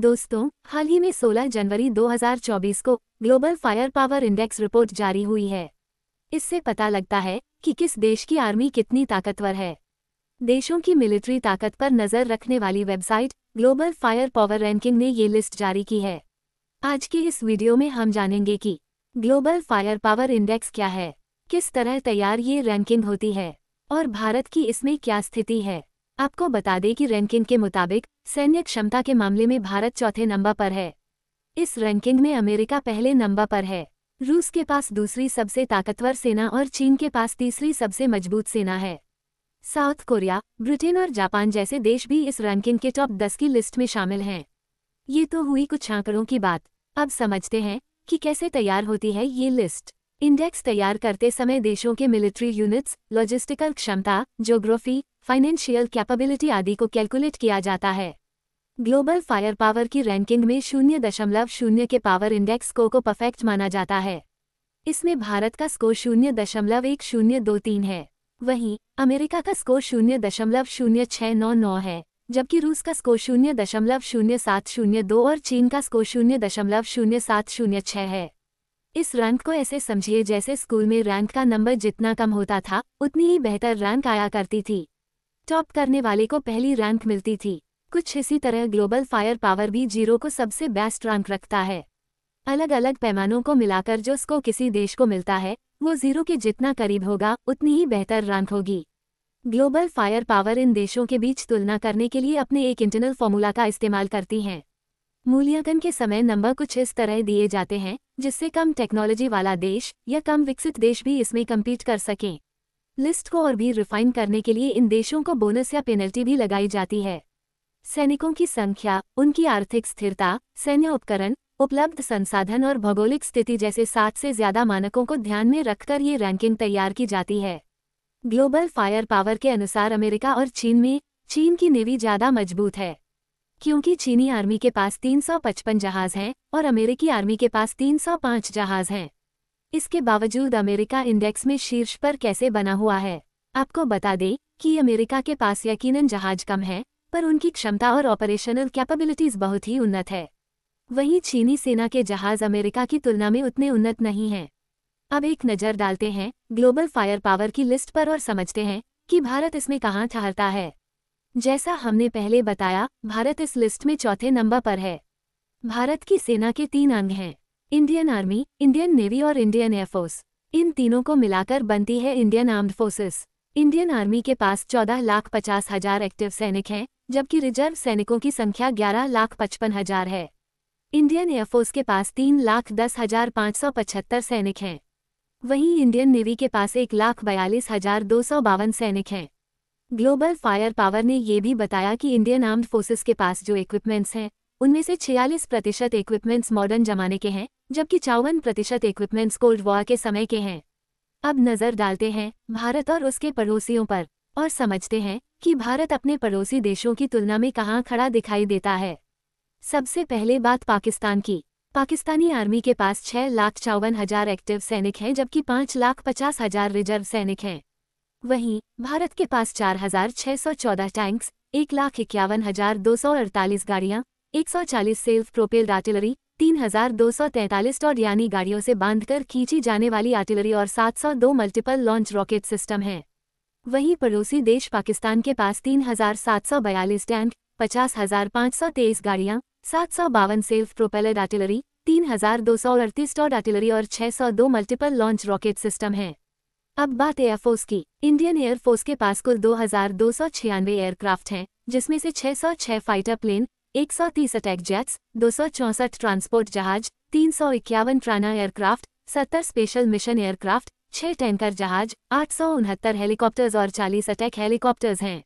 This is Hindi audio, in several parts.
दोस्तों हाल ही में 16 जनवरी 2024 को global fire power index report जारी हुई है इससे पता लगता है कि किस देश की आर्मी कितनी ताकतवर है देशों की मिलिट्री ताकत पर नज़र रखने वाली website global fire power ranking ने ये लिस्ट जारी की है आज के इस वीडियो में हम जानेंगे कि ग्लोबल फायर पावर इंडेक्स क्या है किस तरह तैयार ये रैंकिंग होती है और भारत की इसमें क्या स्थिति है आपको बता दें कि रैंकिंग के मुताबिक सैन्य क्षमता के मामले में भारत चौथे नंबर पर है इस रैंकिंग में अमेरिका पहले नंबर पर है रूस के पास दूसरी सबसे ताकतवर सेना और चीन के पास तीसरी सबसे मजबूत सेना है साउथ कोरिया ब्रिटेन और जापान जैसे देश भी इस रैंकिंग के टॉप दस की लिस्ट में शामिल हैं ये तो हुई कुछ आंकड़ों की बात अब समझते हैं कि कैसे तैयार होती है ये लिस्ट इंडेक्स तैयार करते समय देशों के मिलिट्री यूनिट्स लॉजिस्टिकल क्षमता ज्योग्राफी फाइनेंशियल कैपेबिलिटी आदि को कैलकुलेट किया जाता है ग्लोबल फायर पावर की रैंकिंग में शून्य दशमलव शून्य के पावर इंडेक्स को को परफेक्ट माना जाता है इसमें भारत का स्कोर शून्य दशमलव एक शून्य दो तीन है वहीं अमेरिका का स्कोर शून्य दशमलव शून्य छः नौ नौ है जबकि रूस का स्कोर शून्य दशमलव शून्य सात शून्य दो और चीन का स्कोर शून्य दशमलव शून्य सात शून्य छः है इस रैंक को ऐसे समझिए जैसे स्कूल में रैंक का नंबर जितना कम होता था उतनी ही बेहतर रैंक आया करती थी टॉप करने वाले को पहली रैंक मिलती थी कुछ इसी तरह ग्लोबल फायर पावर भी जीरो को सबसे बेस्ट रैंक रखता है अलग अलग पैमानों को मिलाकर जो उसको किसी देश को मिलता है वो जीरो के जितना करीब होगा उतनी ही बेहतर रैंक होगी ग्लोबल फायर पावर इन देशों के बीच तुलना करने के लिए अपने एक इंटरनल फॉर्मूला का इस्तेमाल करती हैं मूल्यांकन के समय नंबर कुछ इस तरह दिए जाते हैं जिससे कम टेक्नोलॉजी वाला देश या कम विकसित देश भी इसमें कम्पीट कर सकें लिस्ट को और भी रिफाइन करने के लिए इन देशों को बोनस या पेनल्टी भी लगाई जाती है सैनिकों की संख्या उनकी आर्थिक स्थिरता सैन्य उपकरण उपलब्ध संसाधन और भौगोलिक स्थिति जैसे सात से ज्यादा मानकों को ध्यान में रखकर ये रैंकिंग तैयार की जाती है ग्लोबल फायर पावर के अनुसार अमेरिका और चीन में चीन की नेवी ज्यादा मजबूत है क्योंकि चीनी आर्मी के पास 355 जहाज हैं और अमेरिकी आर्मी के पास 305 जहाज हैं इसके बावजूद अमेरिका इंडेक्स में शीर्ष पर कैसे बना हुआ है आपको बता दें कि अमेरिका के पास यकीनन जहाज कम है पर उनकी क्षमता और ऑपरेशनल कैपेबिलिटीज बहुत ही उन्नत है वहीं चीनी सेना के जहाज अमेरिका की तुलना में उतने उन्नत नहीं हैं अब एक नज़र डालते हैं ग्लोबल फायर पावर की लिस्ट पर और समझते हैं कि भारत इसमें कहाँ ठहरता है जैसा हमने पहले बताया भारत इस लिस्ट में चौथे नंबर पर है भारत की सेना के तीन अंग हैं इंडियन आर्मी इंडियन नेवी और इंडियन एयरफोर्स इन तीनों को मिलाकर बनती है Indian Armed Forces Indian Army के पास चौदह लाख पचास हजार एक्टिव सैनिक हैं जबकि रिजर्व सैनिकों की संख्या ग्यारह लाख पचपन हजार है इंडियन एयरफोर्स के पास तीन लाख दस हजार पाँच सौ पचहत्तर सैनिक हैं वहीं इंडियन नेवी के पास एक लाख बयालीस हजार दो सौ बावन सैनिक हैं ग्लोबल फायर पावर ने यह भी बताया कि इंडियन आर्म्ड फोर्सेस के पास जो इक्विपमेंट्स हैं उनमें से छियालीस प्रतिशत इक्विपमेंट्स मॉडर्न जमाने के हैं जबकि चौवन प्रतिशत इक्विपमेंट्स कोल्ड वॉर के समय के हैं अब नज़र डालते हैं भारत और उसके पड़ोसियों पर और समझते हैं कि भारत अपने पड़ोसी देशों की तुलना में कहाँ खड़ा दिखाई देता है सबसे पहले बात पाकिस्तान की पाकिस्तानी आर्मी के पास छह लाख चौवन हजार एक्टिव सैनिक हैं जबकि पाँच लाख पचास हजार रिजर्व सैनिक हैं वहीं भारत के पास 4,614 टैंक्स एक लाख इक्यावन हजार दो सौ अड़तालीस गाड़ियाँ एक सौ चालीस सेल्फ प्रोपेल्ड आर्टिलरी तीन हजार दो सौ तैंतालीस टॉड यानी गाड़ियों से बांधकर खींची जाने वाली आर्टिलरी और सात सौ दो मल्टीपल लॉन्च रॉकेट सिस्टम है वहीं पड़ोसी देश पाकिस्तान के पास तीन हजार सात सौ बयालीस टैंक पचास हजार पाँच सौ तेईस गाड़ियाँ सात सौ बावन सेल्फ प्रोपेलर आर्टिलरी तीन हजार दो सौ अड़तीस टॉड आर्टिलरी और छः सौ दो मल्टीपल लॉन्च रॉकेट सिस्टम है अब बात एयरफोर्स की इंडियन एयरफोर्स के पास कुल दो हजार दो सौ छियानवे एयरक्राफ्ट हैं जिसमें से 606 फाइटर प्लेन 130 अटैक जेट्स दो ट्रांसपोर्ट जहाज तीन सौ इक्यावन ट्राना एयरक्राफ्ट सत्तर स्पेशल मिशन एयरक्राफ्ट छह टैंकर जहाज आठ सौ उनहत्तर हेलीकॉप्टर्स और चालीस अटैक हेलीकॉप्टर्स हैं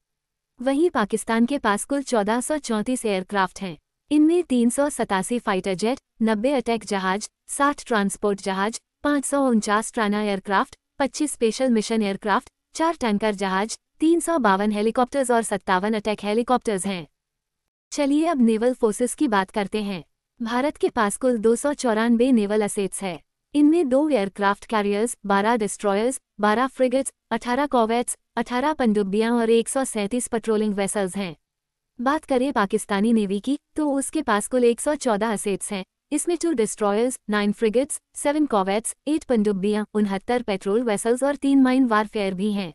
वहीं पाकिस्तान के पास कुल चौदह सौ चौंतीस एयरक्राफ्ट हैं इनमें तीन सौ सतासी फाइटर जेट नब्बे अटैक जहाज साठ ट्रांसपोर्ट जहाज पाँच सौ उनचास trainer aircraft 25 special mission aircraft चार टैंकर जहाज तीन सौ बावन हेलीकॉप्टर्स और सत्तावन अटैक हेलीकॉप्टर्स हैं चलिए अब नेवल फोर्सेस की बात करते हैं भारत के पास कुल दो सौ चौरानबे नेवल असेट्स है इनमें दो एयरक्राफ्ट कैरियर्स बारह डिस्ट्रॉयर्स बारह फ्रिगेट्स अठारह कॉवेट्स अठारह पनडुब्बियां और एक सौ पेट्रोलिंग वेसल्स हैं बात करें पाकिस्तानी नेवी की तो उसके पास कुल एक सौ चौदह असेट्स हैं इसमें two destroyers nine frigates seven corvettes eight पनडुब्बियां उनहत्तर पेट्रोल वेसल्स और तीन माइन वारफेयर भी हैं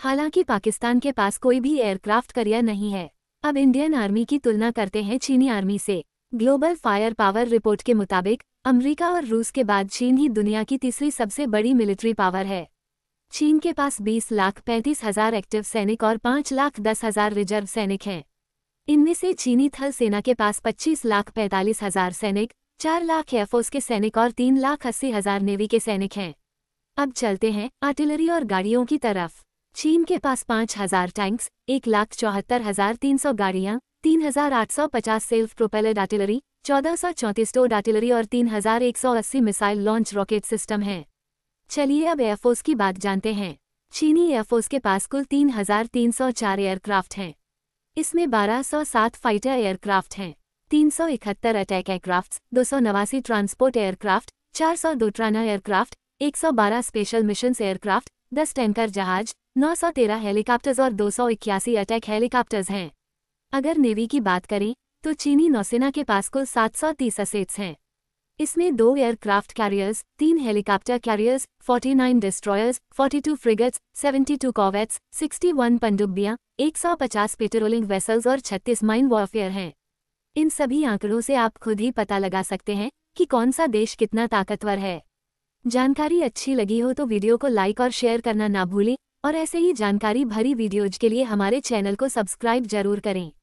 हालांकि पाकिस्तान के पास कोई भी एयरक्राफ्ट करियर नहीं है अब इंडियन आर्मी की तुलना करते हैं चीनी आर्मी से ग्लोबल फायर पावर रिपोर्ट के मुताबिक अमरीका और रूस के बाद चीन ही दुनिया की तीसरी सबसे बड़ी मिलिट्री पावर है चीन के पास 20 लाख पैंतीस हजार एक्टिव सैनिक और 5 लाख दस हजार रिजर्व सैनिक हैं इनमें से चीनी थल सेना के पास 25 लाख पैंतालीस हजार सैनिक चार लाख एयरफोर्स के सैनिक और तीन लाख अस्सी हजार नेवी के सैनिक हैं अब चलते हैं आर्टिलरी और गाड़ियों की तरफ चीन के पास पाँच हजार टैंक्स एक लाख चौहत्तर हजार तीन सौ गाड़ियाँ तीन हजार आठ सौ पचास सेल्फ प्रोपेलर आर्टिलरी चौदह सौ चौंतीस टोड आर्टिलरी और तीन हजार एक सौ अस्सी मिसाइल लॉन्च रॉकेट सिस्टम है चलिए अब एयरफोर्स की बात जानते हैं चीनी एयरफोर्स के पास कुल तीन हजार तीन सौ चार एयरक्राफ्ट हैं इसमें बारह सौ सात फाइटर एयरक्राफ्ट हैं तीन सौ इकहत्तर अटैक एयरक्राफ्ट दो सौ नवासी ट्रांसपोर्ट एयरक्राफ्ट चार सौ दो ट्राना एयरक्राफ्ट एक सौ बारह स्पेशल मिशन एयरक्राफ्ट दस टैंकर जहाज नौ सौ तेरह हेलीकॉप्टर्स और दो सौ इक्यासी अटैक हेलीकॉप्टर्स हैं अगर नेवी की बात करें तो चीनी नौसेना के पास कुल सात सौ तीस असेट्स हैं इसमें दो एयरक्राफ्ट कैरियर्स तीन helicopter carriers 49 destroyers forty two frigates two corvettes एक सौ पचास पेट्रोलिंग वेसल्स और छत्तीस माइन वॉरफेयर हैं इन सभी आंकड़ों से आप खुद ही पता लगा सकते हैं कि कौन सा देश कितना ताकतवर है जानकारी अच्छी लगी हो तो वीडियो को लाइक और शेयर करना ना भूलें और ऐसे ही जानकारी भरी वीडियोज के लिए हमारे चैनल को सब्सक्राइब जरूर करें